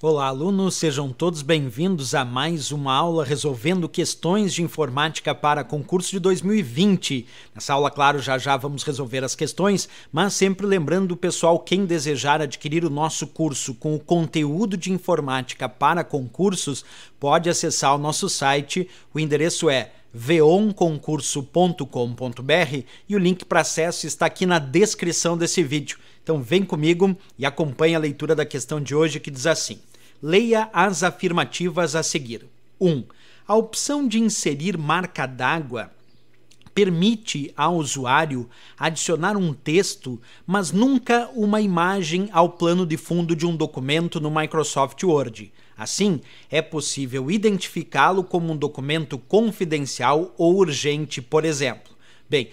Olá, alunos, sejam todos bem-vindos a mais uma aula resolvendo questões de informática para concurso de 2020. Nessa aula, claro, já já vamos resolver as questões, mas sempre lembrando o pessoal quem desejar adquirir o nosso curso com o conteúdo de informática para concursos, pode acessar o nosso site. O endereço é veonconcurso.com.br e o link para acesso está aqui na descrição desse vídeo. Então vem comigo e acompanhe a leitura da questão de hoje que diz assim: Leia as afirmativas a seguir. 1. Um, a opção de inserir marca d'água permite ao usuário adicionar um texto, mas nunca uma imagem ao plano de fundo de um documento no Microsoft Word. Assim, é possível identificá-lo como um documento confidencial ou urgente, por exemplo. Bem,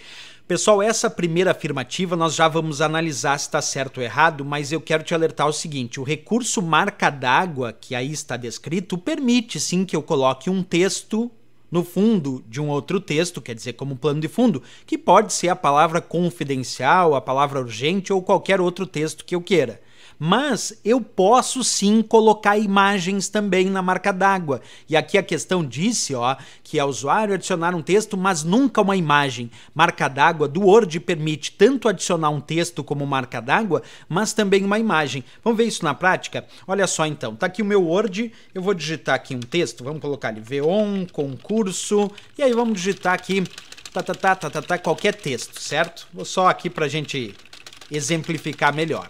pessoal, essa primeira afirmativa nós já vamos analisar se está certo ou errado, mas eu quero te alertar o seguinte: o recurso marca d'água que aí está descrito permite sim que eu coloque um texto no fundo de um outro texto, quer dizer, como plano de fundo, que pode ser a palavra confidencial, a palavra urgente ou qualquer outro texto que eu queira. Mas eu posso sim colocar imagens também na marca d'água. E aqui a questão disse, ó, que é usuário adicionar um texto, mas nunca uma imagem. Marca d'água do Word permite tanto adicionar um texto como marca d'água, mas também uma imagem. Vamos ver isso na prática? Olha só então, tá aqui o meu Word, eu vou digitar aqui um texto, vamos colocar ali VEON, concurso, e aí vamos digitar aqui tá, tá, tá, tá, tá, tá qualquer texto, certo? Vou só aqui a gente exemplificar melhor.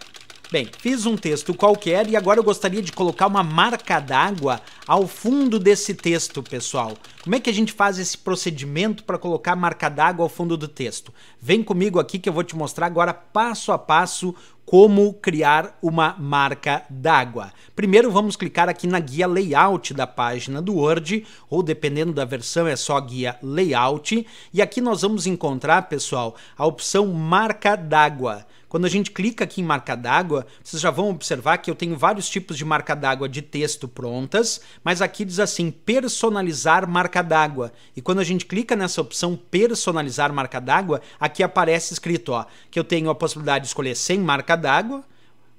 Bem, fiz um texto qualquer e agora eu gostaria de colocar uma marca d'água ao fundo desse texto, pessoal. Como é que a gente faz esse procedimento para colocar marca d'água ao fundo do texto? Vem comigo aqui que eu vou te mostrar agora passo a passo como criar uma marca d'água. Primeiro vamos clicar aqui na guia layout da página do Word, ou dependendo da versão é só guia layout, e aqui nós vamos encontrar, pessoal, a opção marca d'água. Quando a gente clica aqui em marca d'água, vocês já vão observar que eu tenho vários tipos de marca d'água de texto prontas, mas aqui diz assim, personalizar marca d'água. E quando a gente clica nessa opção personalizar marca d'água, aqui aparece escrito ó, que eu tenho a possibilidade de escolher sem marca d'água,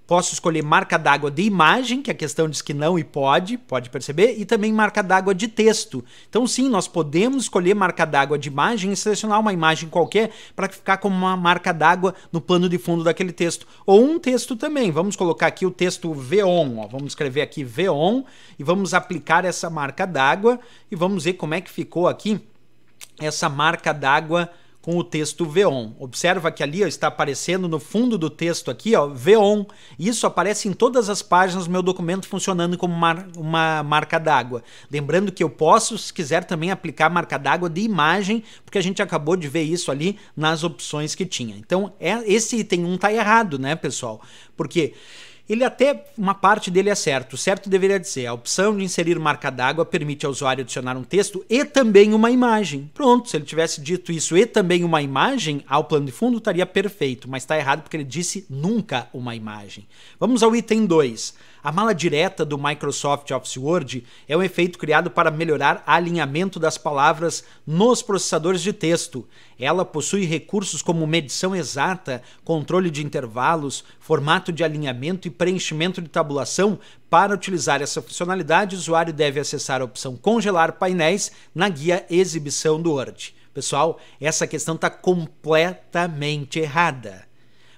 Posso escolher marca d'água de imagem, que a questão diz que não e pode, pode perceber, e também marca d'água de texto. Então, sim, nós podemos escolher marca d'água de imagem e selecionar uma imagem qualquer para ficar como uma marca d'água no plano de fundo daquele texto. Ou um texto também. Vamos colocar aqui o texto VEON. Vamos escrever aqui VEON e vamos aplicar essa marca d'água e vamos ver como é que ficou aqui essa marca d'água com o texto Veon. Observa que ali ó, está aparecendo no fundo do texto aqui, ó, Veon. Isso aparece em todas as páginas do meu documento funcionando como mar uma marca d'água. Lembrando que eu posso, se quiser, também aplicar marca d'água de imagem, porque a gente acabou de ver isso ali nas opções que tinha. Então, é, esse item 1 está errado, né, pessoal? Porque... quê? Ele até, uma parte dele é certo. Certo deveria dizer, a opção de inserir marca d'água permite ao usuário adicionar um texto e também uma imagem. Pronto, se ele tivesse dito isso e também uma imagem ao plano de fundo, estaria perfeito, mas está errado porque ele disse nunca uma imagem. Vamos ao item 2. A mala direta do Microsoft Office Word é um efeito criado para melhorar o alinhamento das palavras nos processadores de texto. Ela possui recursos como medição exata, controle de intervalos, formato de alinhamento e preenchimento de tabulação, para utilizar essa funcionalidade, o usuário deve acessar a opção Congelar painéis na guia Exibição do Word. Pessoal, essa questão está completamente errada.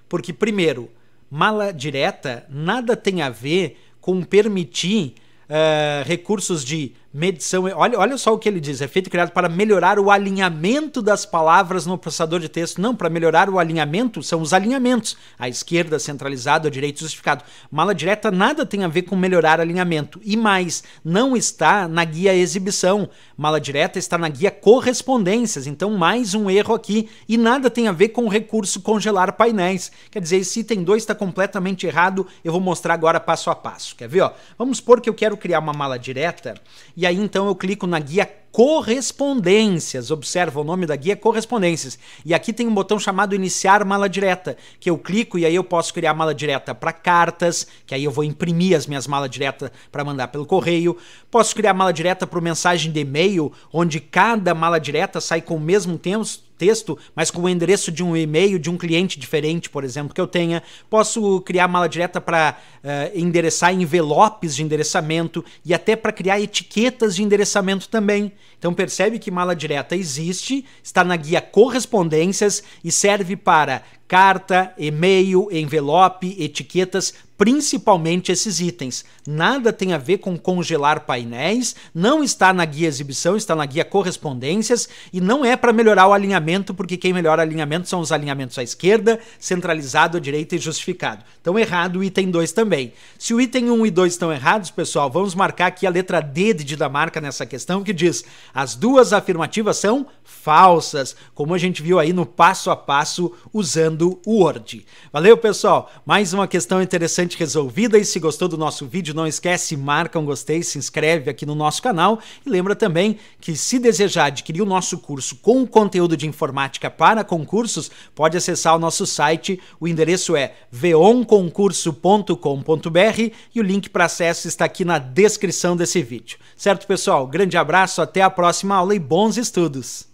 Porque, primeiro, mala direta nada tem a ver com permitir uh, recursos de medição. Olha, olha só o que ele diz: é feito criado para melhorar o alinhamento das palavras no processador de texto. Não, para melhorar o alinhamento são os alinhamentos. A esquerda centralizado, a direita justificado. Mala direta nada tem a ver com melhorar alinhamento. E mais, não está na guia exibição. Mala direta está na guia correspondências. Então, mais um erro aqui. E nada tem a ver com o recurso congelar painéis. Quer dizer, esse item 2 está completamente errado. Eu vou mostrar agora passo a passo. Quer ver? Ó? Vamos supor que eu quero criar uma mala direta e aí então eu clico na guia correspondências. Observa o nome da guia correspondências. E aqui tem um botão chamado iniciar mala direta, que eu clico e aí eu posso criar mala direta para cartas, que aí eu vou imprimir as minhas malas diretas para mandar pelo correio. Posso criar mala direta para mensagem de e-mail, onde cada mala direta sai com o mesmo texto texto, mas com o endereço de um e-mail de um cliente diferente, por exemplo, que eu tenha. Posso criar mala direta para uh, eh, endereçar envelopes de endereçamento e até para criar etiquetas de endereçamento também. Então percebe que mala direta existe, está na guia correspondências e serve para carta, e-mail, envelope, etiquetas, principalmente esses itens. Nada tem a ver com congelar painéis, não está na guia exibição, está na guia correspondências e não é para melhorar o alinhamento, porque quem melhora alinhamento são os alinhamentos à esquerda, centralizado à direita e justificado. Então errado o item 2 também. Se o item 1 um e 2 estão errados, pessoal, vamos marcar aqui a letra D de Dinamarca nessa questão que diz: as duas afirmativas são falsas, como a gente viu aí no passo a passo usando do o Word. Valeu, pessoal! Mais uma questão interessante resolvida e se gostou do nosso vídeo, não esquece, marca um gostei, se inscreve aqui no nosso canal e lembra também que se desejar adquirir o nosso curso com conteúdo de informática para concursos, pode acessar o nosso site, o endereço é veonconcurso.com.br e o link para acesso está aqui na descrição desse vídeo. Certo, pessoal? Grande abraço, até a próxima aula e bons estudos!